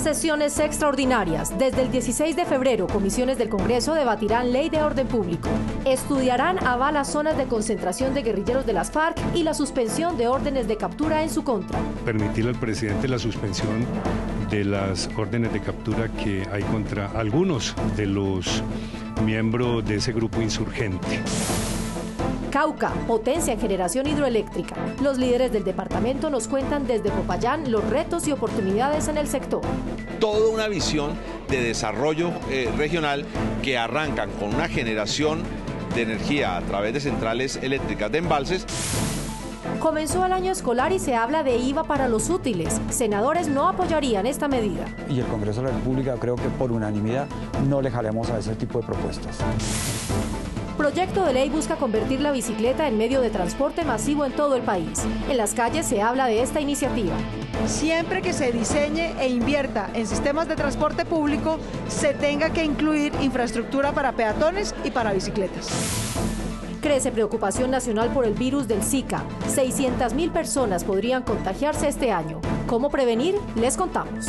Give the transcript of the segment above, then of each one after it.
sesiones extraordinarias, desde el 16 de febrero, comisiones del Congreso debatirán ley de orden público, estudiarán a a zonas de concentración de guerrilleros de las FARC y la suspensión de órdenes de captura en su contra. Permitir al presidente la suspensión de las órdenes de captura que hay contra algunos de los miembros de ese grupo insurgente. Cauca, potencia en generación hidroeléctrica. Los líderes del departamento nos cuentan desde Popayán los retos y oportunidades en el sector. Toda una visión de desarrollo eh, regional que arrancan con una generación de energía a través de centrales eléctricas de embalses. Comenzó el año escolar y se habla de IVA para los útiles. Senadores no apoyarían esta medida. Y el Congreso de la República creo que por unanimidad no le haremos a ese tipo de propuestas. Proyecto de ley busca convertir la bicicleta en medio de transporte masivo en todo el país. En las calles se habla de esta iniciativa. Siempre que se diseñe e invierta en sistemas de transporte público, se tenga que incluir infraestructura para peatones y para bicicletas. Crece preocupación nacional por el virus del Zika. 600.000 personas podrían contagiarse este año. ¿Cómo prevenir? Les contamos.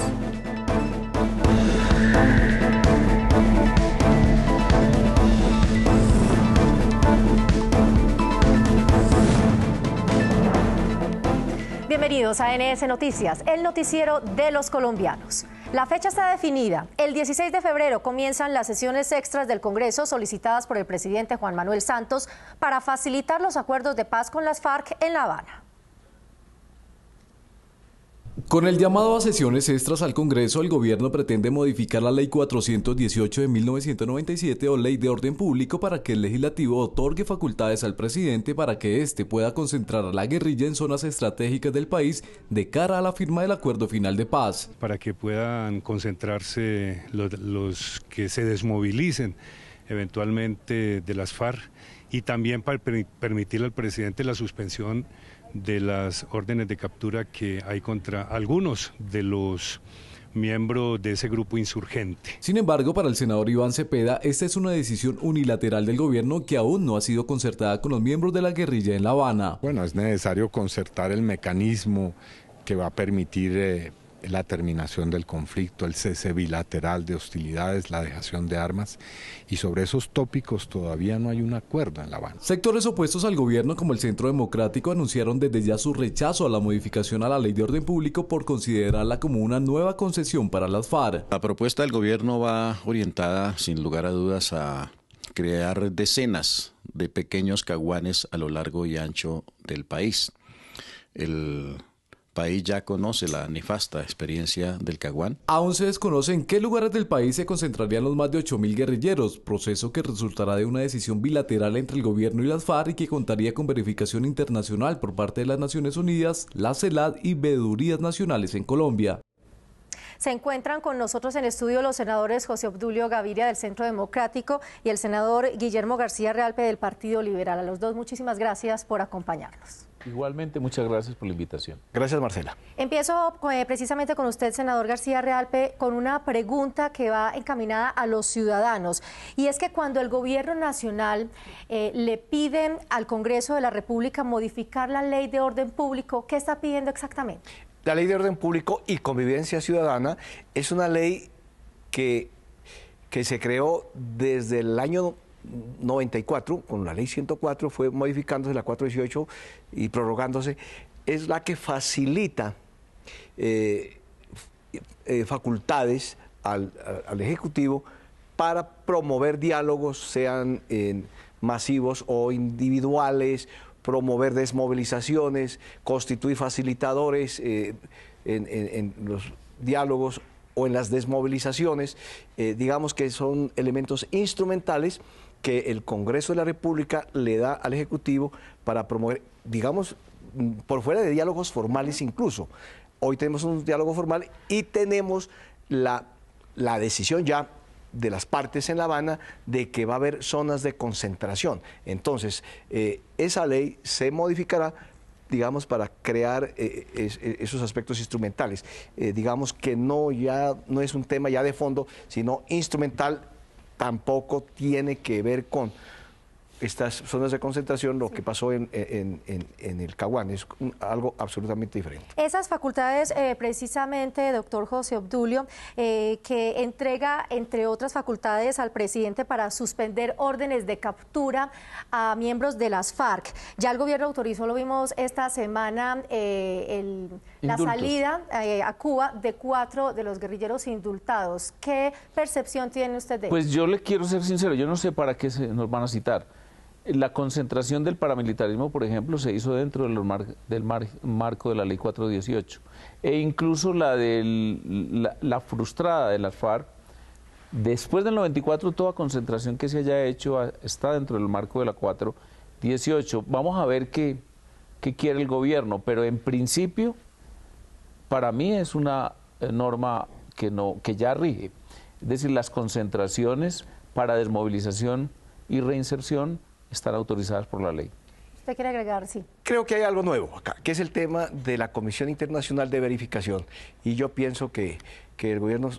Bienvenidos a NS Noticias, el noticiero de los colombianos. La fecha está definida. El 16 de febrero comienzan las sesiones extras del Congreso solicitadas por el presidente Juan Manuel Santos para facilitar los acuerdos de paz con las FARC en La Habana. Con el llamado a sesiones extras al Congreso, el gobierno pretende modificar la Ley 418 de 1997 o Ley de Orden Público para que el legislativo otorgue facultades al presidente para que éste pueda concentrar a la guerrilla en zonas estratégicas del país de cara a la firma del acuerdo final de paz. Para que puedan concentrarse los, que se desmovilicen eventualmente de las FARC y también para permitir al presidente la suspensión de las órdenes de captura que hay contra algunos de los miembros de ese grupo insurgente. Sin embargo, para el senador Iván Cepeda, esta es una decisión unilateral del gobierno que aún no ha sido concertada con los miembros de la guerrilla en La Habana. Bueno, es necesario concertar el mecanismo que va a permitir eh, la terminación del conflicto, el cese bilateral de hostilidades, la dejación de armas y sobre esos tópicos todavía no hay un acuerdo en La Habana. Sectores opuestos al gobierno como el Centro Democrático anunciaron desde ya su rechazo a la modificación a la ley de orden público por considerarla como una nueva concesión para las FARC. La propuesta del gobierno va orientada sin lugar a dudas a crear decenas de pequeños caguanes a lo largo y ancho del país. El país ya conoce la nefasta experiencia del Caguán. Aún se desconoce en qué lugares del país se concentrarían los más de 8.000 guerrilleros, proceso que resultará de una decisión bilateral entre el gobierno y las FARC y que contaría con verificación internacional por parte de las Naciones Unidas, la CELAD y veedurías nacionales en Colombia. Se encuentran con nosotros en estudio los senadores José Obdulio Gaviria del Centro Democrático y el senador Guillermo García Realpe del Partido Liberal. A los dos, muchísimas gracias por acompañarnos. Igualmente, muchas gracias por la invitación. Gracias, Marcela. Empiezo eh, precisamente con usted, senador García Realpe, con una pregunta que va encaminada a los ciudadanos. Y es que cuando el gobierno nacional eh, le piden al Congreso de la República modificar la ley de orden público, ¿qué está pidiendo exactamente? la ley de orden público y convivencia ciudadana es una ley que, que se creó desde el año 94, con la ley 104, fue modificándose la 418 y prorrogándose, es la que facilita eh, eh, facultades al, al, Ejecutivo para promover diálogos, sean eh, masivos o individuales promover desmovilizaciones, constituir facilitadores eh, en, los diálogos o en las desmovilizaciones, eh, digamos que son elementos instrumentales que el Congreso de la República le da al Ejecutivo para promover, digamos, mm, por fuera de diálogos formales incluso. Hoy tenemos un diálogo formal y tenemos la, la decisión ya de las partes en La Habana de que va a haber zonas de concentración. Entonces, eh, esa ley se modificará digamos, para crear eh, eh, esos aspectos instrumentales. digamos que no, ya, no es un tema ya de fondo, sino instrumental, tampoco tiene que ver con estas zonas de concentración, lo que pasó en, el Caguán es algo absolutamente diferente. Esas facultades, eh, precisamente, doctor José Obdulio, eh, que entrega, entre otras facultades, al presidente para suspender órdenes de captura a miembros de las FARC. Ya el gobierno autorizó, lo vimos esta semana, eh, la salida a Cuba de cuatro de los guerrilleros indultados. ¿Qué percepción tiene usted de eso? Pues yo le quiero ser sincero, yo no sé para qué nos van a citar. La concentración del paramilitarismo, por ejemplo, se hizo dentro del marco de la ley 418 e incluso la, la, frustrada de las FARC. Después del 94, toda concentración que se haya hecho está dentro del marco de la 418. Vamos a ver qué, qué quiere el gobierno, pero en principio, para mí es una eh, norma que, no, que ya rige. Es decir, las concentraciones para desmovilización y reinserción estar autorizadas por la ley. ¿Usted quiere agregar? Sí. Creo que hay algo nuevo acá, que es el tema de la Comisión Internacional de Verificación. Y yo pienso que, el gobierno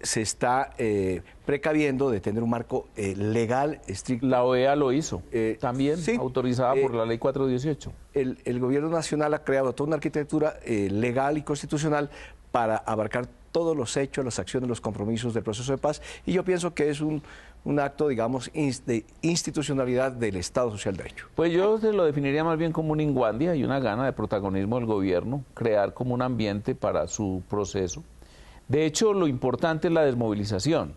se está eh, precaviendo de tener un marco eh, legal estricto. La OEA lo hizo, eh, también autorizada por la ley 418. el, gobierno nacional ha creado toda una arquitectura legal y constitucional para abarcar todos los hechos, las acciones, los compromisos del proceso de paz y yo pienso que es un, un acto, digamos, de institucionalidad del Estado Social de Derecho. Pues yo lo definiría más bien como un inguandia y una gana de protagonismo del gobierno, crear como un ambiente para su proceso. De hecho, lo importante es la desmovilización.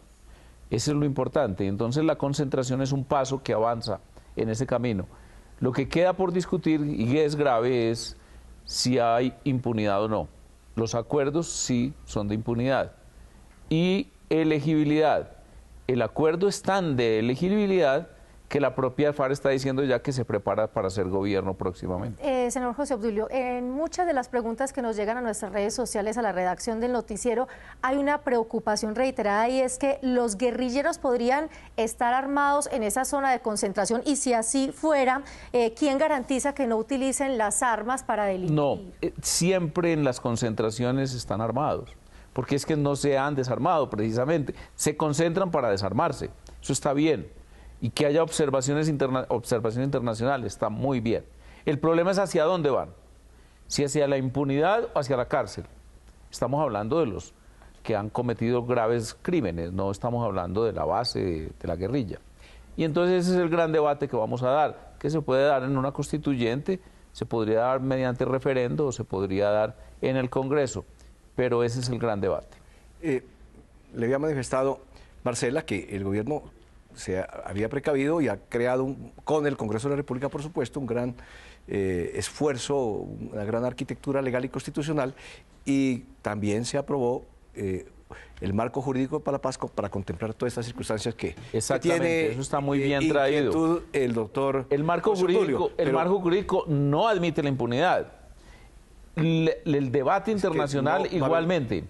Eso es lo importante. Entonces la concentración es un paso que avanza en ese camino. Lo que queda por discutir y es grave es si hay impunidad o no. Los acuerdos sí son de impunidad. Y elegibilidad el acuerdo es tan de elegibilidad que la propia FARC está diciendo ya que se prepara para ser gobierno próximamente. Eh, José Obdulio, en muchas de las preguntas que nos llegan a nuestras redes sociales, a la redacción del noticiero, hay una preocupación reiterada y es que los guerrilleros podrían estar armados en esa zona de concentración y si así fuera, eh, ¿quién garantiza que no utilicen las armas para delinquir? No, eh, siempre en las concentraciones están armados porque es que no se han desarmado precisamente, se concentran para desarmarse, eso está bien, y que haya observaciones internacionales, está muy bien. El problema es hacia dónde van, si hacia la impunidad o hacia la cárcel. Estamos hablando de los que han cometido graves crímenes, no estamos hablando de la base de, de la guerrilla. Y entonces ese es el gran debate que vamos a dar, que se puede dar en una constituyente, se podría dar mediante referendo o se podría dar en el Congreso pero ese es el gran debate. Eh, le había manifestado, Marcela, que el gobierno se había precavido y ha creado un, con el Congreso de la República, por supuesto, un gran eh, esfuerzo, una gran arquitectura legal y constitucional, y también se aprobó eh, el marco jurídico para la paz para contemplar todas estas circunstancias que, tiene eso está muy bien traído. El doctor el marco jurídico, el marco jurídico no admite la impunidad el, debate internacional igualmente,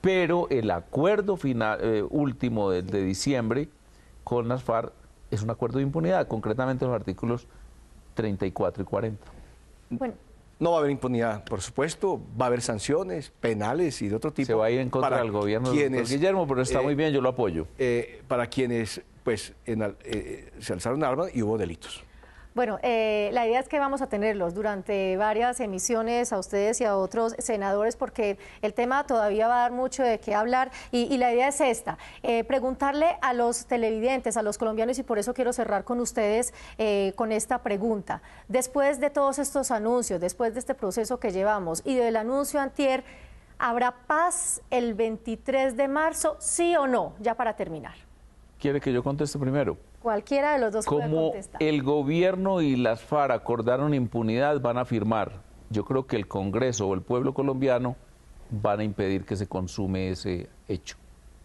pero el acuerdo final, eh, último de, diciembre con las FARC es un acuerdo de impunidad, concretamente los artículos 34 y 40. Bueno. No va a haber impunidad, por supuesto, va a haber sanciones penales y de otro tipo. Se va a ir en contra del gobierno de Guillermo, pero está muy eh, bien, yo lo apoyo. Eh, para quienes pues en, eh, se alzaron armas y hubo delitos. Bueno, eh, la idea es que vamos a tenerlos durante varias emisiones a ustedes y a otros senadores porque el tema todavía va a dar mucho de qué hablar y, la idea es esta, eh, preguntarle a los televidentes, a los colombianos y por eso quiero cerrar con ustedes eh, con esta pregunta. Después de todos estos anuncios, después de este proceso que llevamos y del anuncio antier, ¿habrá paz el 23 de marzo, sí o no? Ya para terminar. ¿Quiere que yo conteste primero? Cualquiera de los dos Como el gobierno y las FARC acordaron impunidad, van a firmar. Yo creo que el Congreso o el pueblo colombiano van a impedir que se consume ese hecho.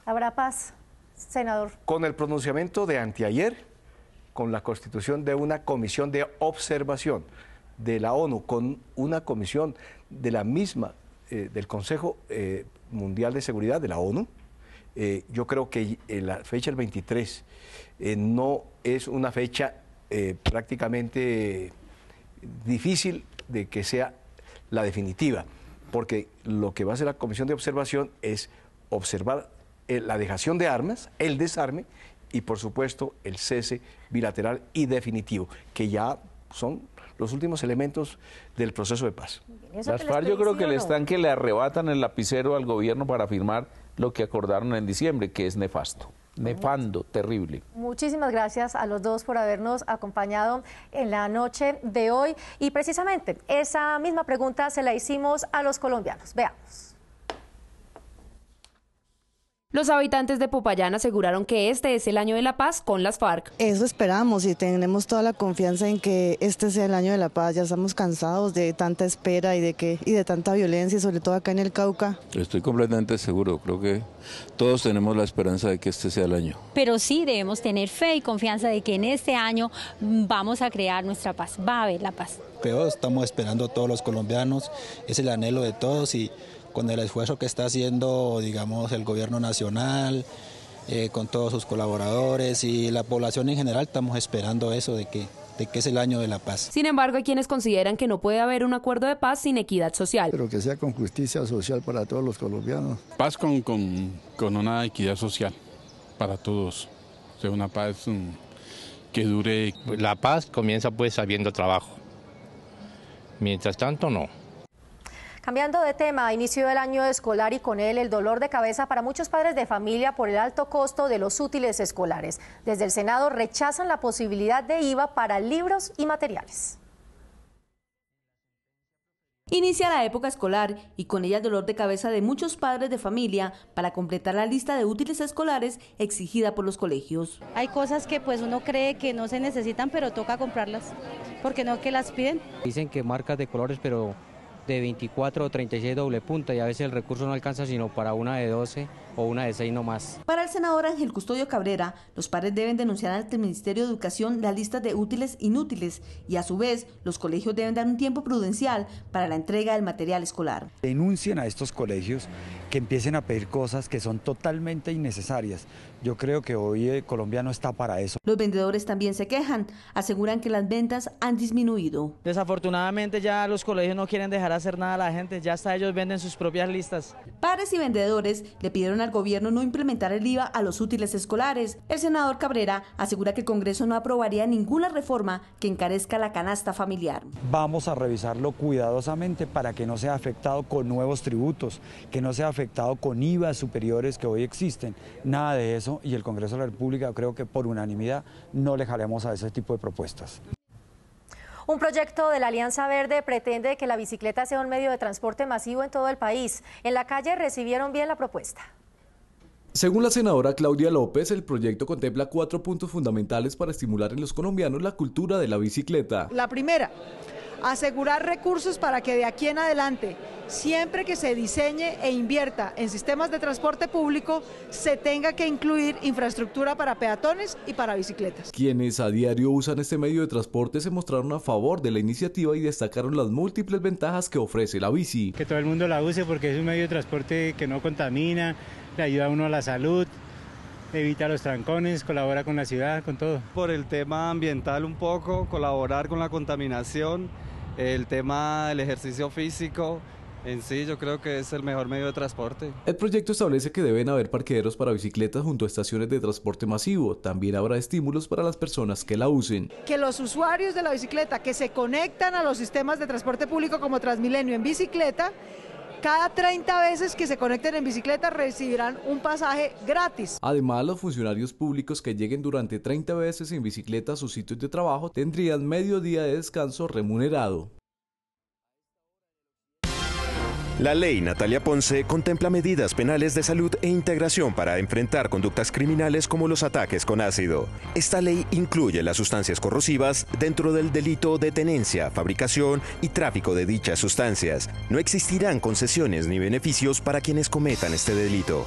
¿Habrá paz, senador? Con el pronunciamiento de anteayer, con la constitución de una comisión de observación de la ONU, con una comisión de la misma, eh, del Consejo eh, Mundial de Seguridad de la ONU, eh, yo creo que eh, la fecha del 23 eh, no es una fecha prácticamente difícil de que sea la definitiva, porque lo que va a hacer la Comisión de Observación es observar la dejación de armas, el desarme y por supuesto el cese bilateral y definitivo, que ya son los últimos elementos del proceso de paz. Gaspar, yo creo que le están que le arrebatan el lapicero al gobierno para firmar lo que acordaron en diciembre, que es nefasto nefando, terrible. Muchísimas gracias a los dos por habernos acompañado en la noche de hoy. Y precisamente esa misma pregunta se la hicimos a los colombianos. Veamos. Los habitantes de Popayán aseguraron que este es el año de la paz con las FARC. Eso esperamos y tenemos toda la confianza en que este sea el año de la paz. Ya estamos cansados de tanta espera y de que y de tanta violencia, sobre todo acá en el Cauca. Estoy completamente seguro, creo que todos tenemos la esperanza de que este sea el año. Pero sí debemos tener fe y confianza de que en este año vamos a crear nuestra paz. Va a haber la paz. pero estamos esperando a todos los colombianos, es el anhelo de todos y con el esfuerzo que está haciendo, digamos, el gobierno nacional, eh, con todos sus colaboradores y la población en general, estamos esperando eso de que de que es el año de la paz. Sin embargo, hay quienes consideran que no puede haber un acuerdo de paz sin equidad social. Pero que sea con justicia social para todos los colombianos. Paz con, una equidad social para todos. O sea, una paz mm, que dure. La paz comienza pues habiendo trabajo. Mientras tanto, no. Cambiando de tema, inicio del año escolar y con él el dolor de cabeza para muchos padres de familia por el alto costo de los útiles escolares. Desde el Senado rechazan la posibilidad de IVA para libros y materiales. Inicia la época escolar y con ella el dolor de cabeza de muchos padres de familia para completar la lista de útiles escolares exigida por los colegios. Hay cosas que pues uno cree que no se necesitan pero toca comprarlas porque no que las piden. Dicen que marcas de colores pero de 24 o 36 doble punta y a veces el recurso no alcanza sino para una de 12 o una de 6 no más. Para el senador Ángel Custodio Cabrera, los padres deben denunciar ante el Ministerio de Educación la lista de útiles inútiles y a su vez los colegios deben dar un tiempo prudencial para la entrega del material escolar. Denuncien a estos colegios que empiecen a pedir cosas que son totalmente innecesarias. Yo creo que hoy Colombia no está para eso. Los vendedores también se quejan, aseguran que las ventas han disminuido. Desafortunadamente ya los colegios no quieren dejar hacer nada a la gente, ya hasta ellos venden sus propias listas. Padres y vendedores le pidieron al gobierno no implementar el IVA a los útiles escolares. El senador Cabrera asegura que el Congreso no aprobaría ninguna reforma que encarezca la canasta familiar. Vamos a revisarlo cuidadosamente para que no sea afectado con nuevos tributos, que no sea afectado con IVA superiores que hoy existen. Nada de eso y el Congreso de la República creo que por unanimidad no le a ese tipo de propuestas. Un proyecto de la Alianza Verde pretende que la bicicleta sea un medio de transporte masivo en todo el país. En la calle recibieron bien la propuesta. Según la senadora Claudia López, el proyecto contempla cuatro puntos fundamentales para estimular en los colombianos la cultura de la bicicleta. La primera, asegurar recursos para que de aquí en adelante, siempre que se diseñe e invierta en sistemas de transporte público, se tenga que incluir infraestructura para peatones y para bicicletas. Quienes a diario usan este medio de transporte se mostraron a favor de la iniciativa y destacaron las múltiples ventajas que ofrece la bici. Que todo el mundo la use porque es un medio de transporte que no contamina, le ayuda a uno a la salud, evita los trancones, colabora con la ciudad, con todo. Por el tema ambiental un poco, colaborar con la contaminación el tema del ejercicio físico, en sí, yo creo que es el mejor medio de transporte. El proyecto establece que deben haber parqueaderos para bicicletas junto a estaciones de transporte masivo. También habrá estímulos para las personas que la usen. Que los usuarios de la bicicleta que se conectan a los sistemas de transporte público como Transmilenio en bicicleta cada 30 veces que se conecten en bicicleta recibirán un pasaje gratis. Además, los funcionarios públicos que lleguen durante 30 veces en bicicleta a sus sitios de trabajo tendrían medio día de descanso remunerado. La ley Natalia Ponce contempla medidas penales de salud e integración para enfrentar conductas criminales como los ataques con ácido. Esta ley incluye las sustancias corrosivas dentro del delito de tenencia, fabricación y tráfico de dichas sustancias. No existirán concesiones ni beneficios para quienes cometan este delito.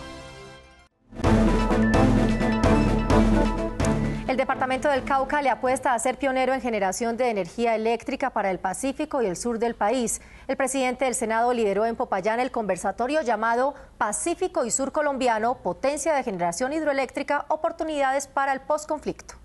El departamento del Cauca le apuesta a ser pionero en generación de energía eléctrica para el Pacífico y el sur del país. El presidente del Senado lideró en Popayán el conversatorio llamado Pacífico y Sur Colombiano, potencia de generación hidroeléctrica, oportunidades para el postconflicto.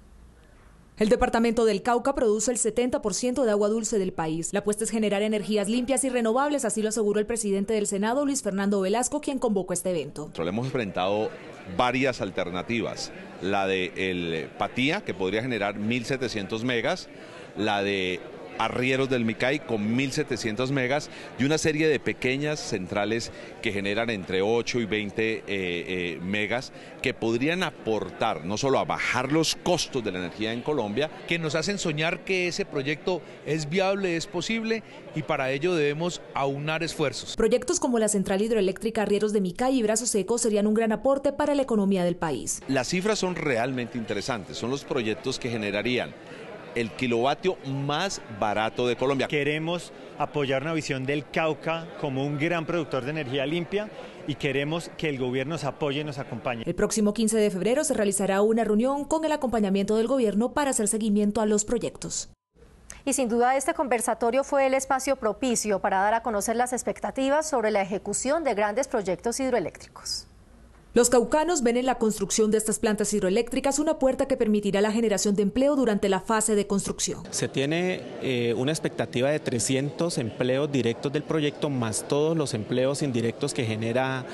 El departamento del Cauca produce el 70% de agua dulce del país. La apuesta es generar energías limpias y renovables, así lo aseguró el presidente del Senado, Luis Fernando Velasco, quien convocó este evento. Nosotros le hemos enfrentado varias alternativas. La de el eh, Patía, que podría generar 1.700 megas, la de arrieros del Micay con 1.700 megas y una serie de pequeñas centrales que generan entre 8 y 20 eh, eh, megas que podrían aportar no solo a bajar los costos de la energía en Colombia. Que nos hacen soñar que ese proyecto es viable, es posible y para ello debemos aunar esfuerzos. Proyectos como la central hidroeléctrica Arrieros de Micay y Brazos Seco serían un gran aporte para la economía del país. Las cifras son realmente interesantes, son los proyectos que generarían el kilovatio más barato de Colombia. Queremos apoyar una visión del Cauca como un gran productor de energía limpia y queremos que el gobierno nos apoye y nos acompañe. El próximo 15 de febrero se realizará una reunión con el acompañamiento del gobierno para hacer seguimiento a los proyectos. Y sin duda este conversatorio fue el espacio propicio para dar a conocer las expectativas sobre la ejecución de grandes proyectos hidroeléctricos. Los caucanos ven en la construcción de estas plantas hidroeléctricas una puerta que permitirá la generación de empleo durante la fase de construcción. Se tiene eh, una expectativa de 300 empleos directos del proyecto, más todos los empleos indirectos que genera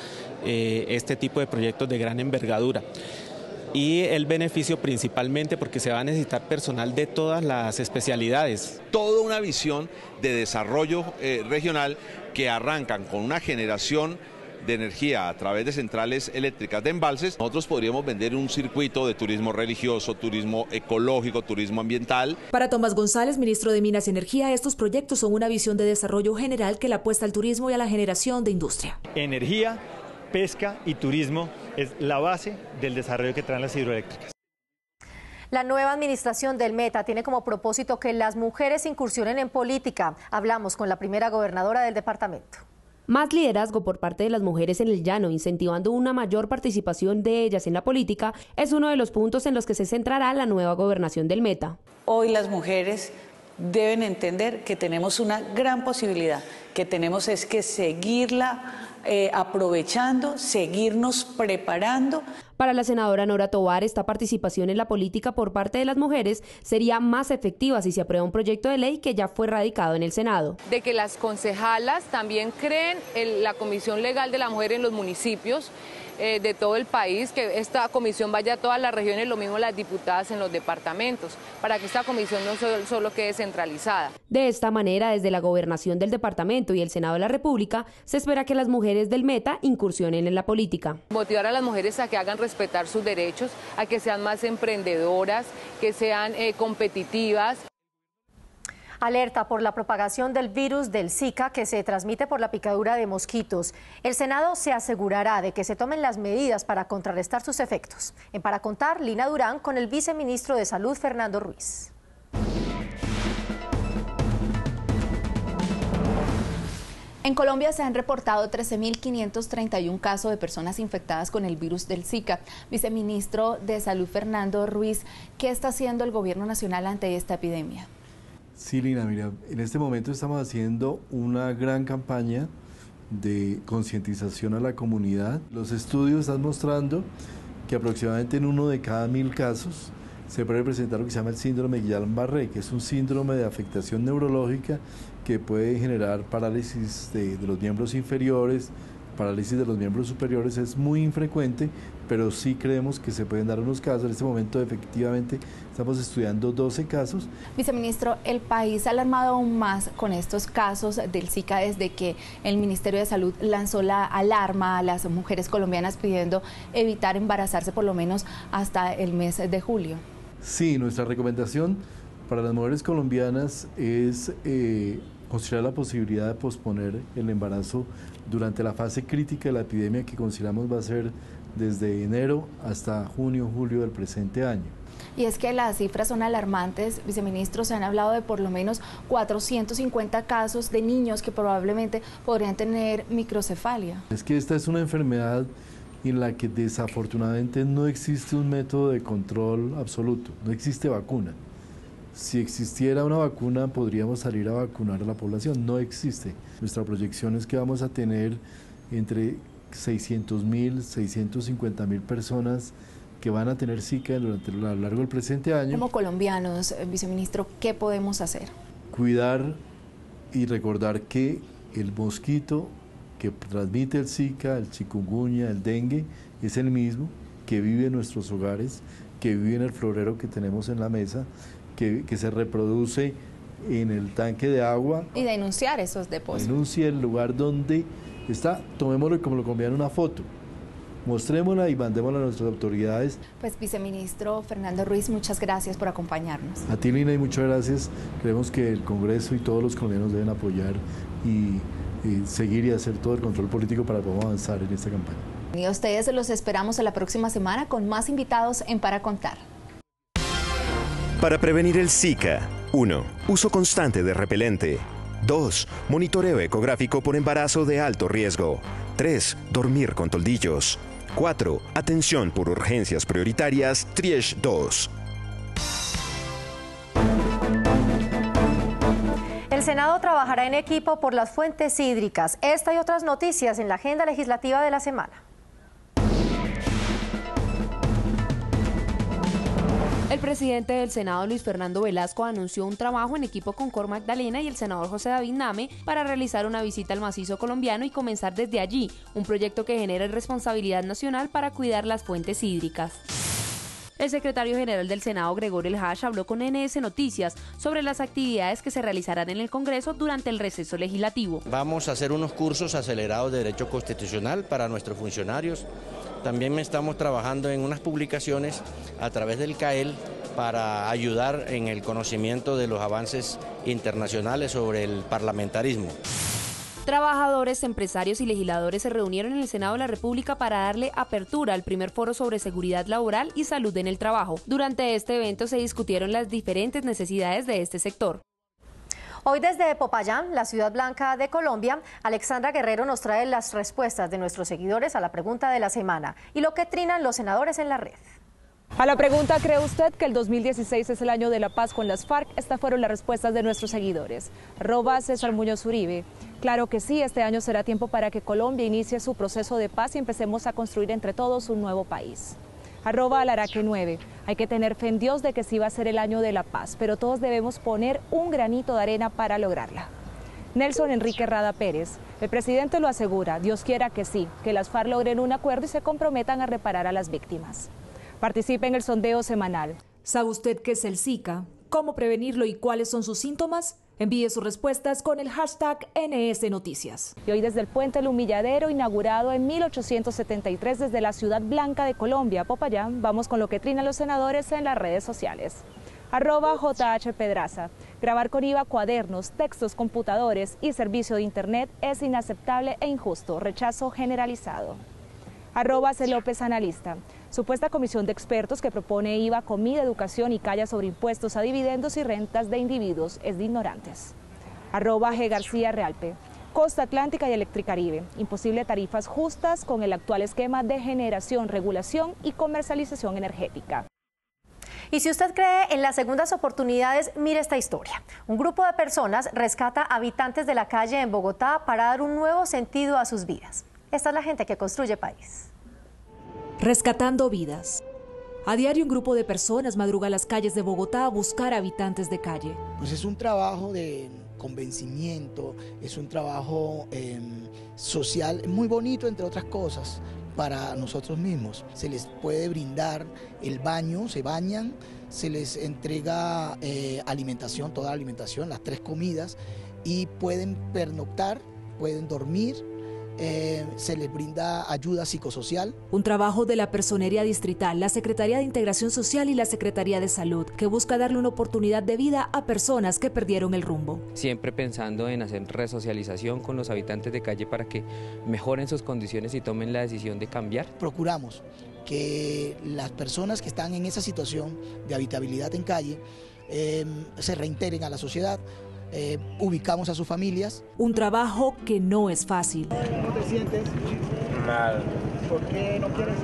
eh, este tipo de proyectos de gran envergadura y el beneficio principalmente porque se va a necesitar personal de todas las especialidades. Toda una visión de desarrollo eh, regional que arrancan con una generación de energía a través de centrales eléctricas de embalses, nosotros podríamos vender un circuito de turismo religioso, turismo ecológico, turismo ambiental. Para Tomás González, ministro de Minas y Energía, estos proyectos son una visión de desarrollo general que le apuesta al turismo y a la generación de industria. Energía, pesca y turismo es la base del desarrollo que traen las hidroeléctricas. La nueva administración del Meta tiene como propósito que las mujeres incursionen en política. Hablamos con la primera gobernadora del departamento. Más liderazgo por parte de las mujeres en el llano, incentivando una mayor participación de ellas en la política, es uno de los puntos en los que se centrará la nueva gobernación del Meta. Hoy las mujeres deben entender que tenemos una gran posibilidad, que tenemos es que seguirla eh, aprovechando, seguirnos preparando. Para la senadora Nora Tovar, esta participación en la política por parte de las mujeres sería más efectiva si se aprueba un proyecto de ley que ya fue radicado en el Senado. De que las concejalas también creen en la Comisión Legal de la Mujer en los municipios eh, de todo el país, que esta comisión vaya a todas las regiones, lo mismo las diputadas en los departamentos, para que esta comisión no solo, quede centralizada. De esta manera, desde la gobernación del departamento y el Senado de la República, se espera que las mujeres del Meta incursionen en la política. Motivar a las mujeres a que hagan respetar sus derechos, a que sean más emprendedoras, que sean eh, competitivas alerta por la propagación del virus del Zika que se transmite por la picadura de mosquitos. El Senado se asegurará de que se tomen las medidas para contrarrestar sus efectos. En Para Contar, Lina Durán con el viceministro de Salud, Fernando Ruiz. En Colombia se han reportado 13.531 casos de personas infectadas con el virus del Zika. Viceministro de Salud Fernando Ruiz, ¿qué está haciendo el gobierno nacional ante esta epidemia? Sí, Lina, mira, en este momento estamos haciendo una gran campaña de concientización a la comunidad. Los estudios están mostrando que aproximadamente en uno de cada mil casos se puede presentar lo que se llama el síndrome Guillain-Barré, que es un síndrome de afectación neurológica que puede generar parálisis de los miembros inferiores, parálisis de los miembros superiores es muy infrecuente, pero sí creemos que se pueden dar unos casos. En este momento efectivamente estamos estudiando 12 casos. Viceministro, el país ha alarmado aún más con estos casos del Zika desde que el Ministerio de Salud lanzó la alarma a las mujeres colombianas pidiendo evitar embarazarse por lo menos hasta el mes de julio. Sí, nuestra recomendación para las mujeres colombianas es... Eh, considerar la posibilidad de posponer el embarazo durante la fase crítica de la epidemia que consideramos va a ser desde enero hasta junio, julio del presente año. Y es que las cifras son alarmantes, viceministro, se han hablado de por lo menos 450 casos de niños que probablemente podrían tener microcefalia. Es que esta es una enfermedad en la que desafortunadamente no existe un método de control absoluto, no existe vacuna. Si existiera una vacuna, podríamos salir a vacunar a la población. No existe. Nuestra proyección es que vamos a tener entre 600.000, mil, 650 mil personas que van a tener Zika durante a lo largo del presente año. Como colombianos, eh, viceministro, ¿qué podemos hacer? Cuidar y recordar que el mosquito que transmite el Zika, el chikungunya, el dengue, es el mismo que vive en nuestros hogares, que vive en el florero que tenemos en la mesa que, se reproduce en el tanque de agua. Y denunciar esos depósitos. Denuncie el lugar donde está, tomémoslo como lo conviene una foto. Mostrémosla y mandémosla a nuestras autoridades. Pues viceministro Fernando Ruiz, muchas gracias por acompañarnos. A ti Lina y muchas gracias. Creemos que el Congreso y todos los colombianos deben apoyar y, seguir y hacer todo el control político para poder avanzar en esta campaña. Y a ustedes los esperamos la próxima semana con más invitados en Para Contar. Para prevenir el Zika, 1. Uso constante de repelente. 2. Monitoreo ecográfico por embarazo de alto riesgo. 3. Dormir con toldillos. 4. Atención por urgencias prioritarias TRIESH 2. El Senado trabajará en equipo por las fuentes hídricas. Esta y otras noticias en la agenda legislativa de la semana. El presidente del Senado, Luis Fernando Velasco, anunció un trabajo en equipo con Cor Magdalena y el senador José David Name para realizar una visita al macizo colombiano y comenzar desde allí un proyecto que genere responsabilidad nacional para cuidar las fuentes hídricas. El secretario general del Senado, Gregorio El Hash, habló con NS Noticias sobre las actividades que se realizarán en el Congreso durante el receso legislativo. Vamos a hacer unos cursos acelerados de derecho constitucional para nuestros funcionarios, también estamos trabajando en unas publicaciones a través del CAEL para ayudar en el conocimiento de los avances internacionales sobre el parlamentarismo. Trabajadores, empresarios y legisladores se reunieron en el Senado de la República para darle apertura al primer foro sobre seguridad laboral y salud en el trabajo. Durante este evento se discutieron las diferentes necesidades de este sector. Hoy desde Popayán, la ciudad blanca de Colombia, Alexandra Guerrero nos trae las respuestas de nuestros seguidores a la pregunta de la semana y lo que trinan los senadores en la red. A la pregunta, ¿cree usted que el 2016 es el año de la paz con las FARC? Estas fueron las respuestas de nuestros seguidores. Roba César Muñoz Uribe. Claro que sí, este año será tiempo para que Colombia inicie su proceso de paz y empecemos a construir entre todos un nuevo país. Arroba Alaraque 9. Hay que tener fe en Dios de que sí va a ser el año de la paz, pero todos debemos poner un granito de arena para lograrla. Nelson Enrique Rada Pérez, el presidente lo asegura, Dios quiera que sí, que las FARC logren un acuerdo y se comprometan a reparar a las víctimas. Participe en el sondeo semanal. ¿Sabe usted qué es el Zika? ¿Cómo prevenirlo y cuáles son sus síntomas? Envíe sus respuestas con el hashtag NS Noticias. Y hoy desde el puente El Humilladero, inaugurado en 1873 desde la ciudad blanca de Colombia, Popayán, vamos con lo que trinan los senadores en las redes sociales. Arroba JH Pedraza. Grabar con IVA cuadernos, textos, computadores y servicio de Internet es inaceptable e injusto. Rechazo generalizado. Arroba C. López Analista. Supuesta comisión de expertos que propone IVA, comida, educación y calla sobre impuestos a dividendos y rentas de individuos es de ignorantes. Arroba G. García Realpe. Costa Atlántica y Electricaribe. Imposible tarifas justas con el actual esquema de generación, regulación y comercialización energética. Y si usted cree en las segundas oportunidades, mire esta historia. Un grupo de personas rescata habitantes de la calle en Bogotá para dar un nuevo sentido a sus vidas. Esta es la gente que construye país. Rescatando vidas. A diario un grupo de personas madruga a las calles de Bogotá a buscar habitantes de calle. Pues es un trabajo de convencimiento, es un trabajo em, social muy bonito, entre otras cosas, para nosotros mismos. Se les puede brindar el baño, se bañan, se les entrega eh, alimentación, toda la alimentación, las tres comidas, y pueden pernoctar, pueden dormir eh, se les brinda ayuda psicosocial. Un trabajo de la Personería Distrital, la Secretaría de Integración Social y la Secretaría de Salud, que busca darle una oportunidad de vida a personas que perdieron el rumbo. Siempre pensando en hacer resocialización con los habitantes de calle para que mejoren sus condiciones y tomen la decisión de cambiar. Procuramos que las personas que están en esa situación de habitabilidad en calle eh, se reintegren a la sociedad, eh, ubicamos a sus familias. Un trabajo que no es fácil. Mal. ¿Por no quieres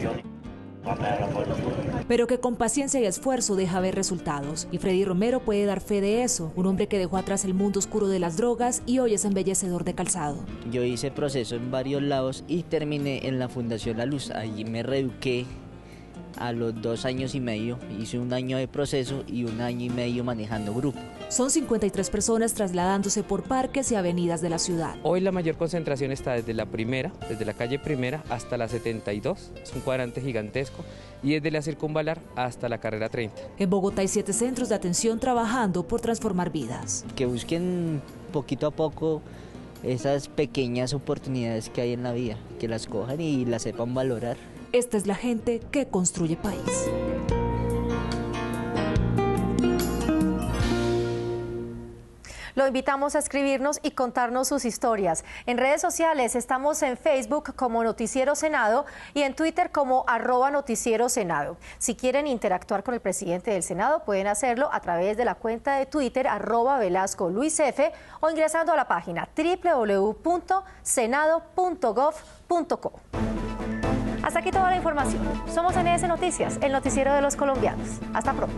ir Pero que con paciencia y esfuerzo deja ver resultados. Y Freddy Romero puede dar fe de eso, un hombre que dejó atrás el mundo oscuro de las drogas y hoy es embellecedor de calzado. Yo hice proceso en varios lados y terminé en la Fundación La Luz. Allí me reeduqué a los dos años y medio. Hice un año de proceso y un año y medio manejando grupo. Son 53 personas trasladándose por parques y avenidas de la ciudad. Hoy la mayor concentración está desde la primera, desde la calle primera hasta la 72. Es un cuadrante gigantesco. Y desde la circunvalar hasta la carrera 30. En Bogotá hay siete centros de atención trabajando por transformar vidas. Que busquen poquito a poco esas pequeñas oportunidades que hay en la vida, que las cojan y las sepan valorar. Esta es la gente que construye país. Lo invitamos a escribirnos y contarnos sus historias. En redes sociales estamos en Facebook como Noticiero Senado y en Twitter como arroba Noticiero Senado. Si quieren interactuar con el presidente del Senado, pueden hacerlo a través de la cuenta de Twitter arroba Velasco Luis F o ingresando a la página www.senado.gov.co. Hasta aquí toda la información. Somos NS Noticias, el noticiero de los colombianos. Hasta pronto.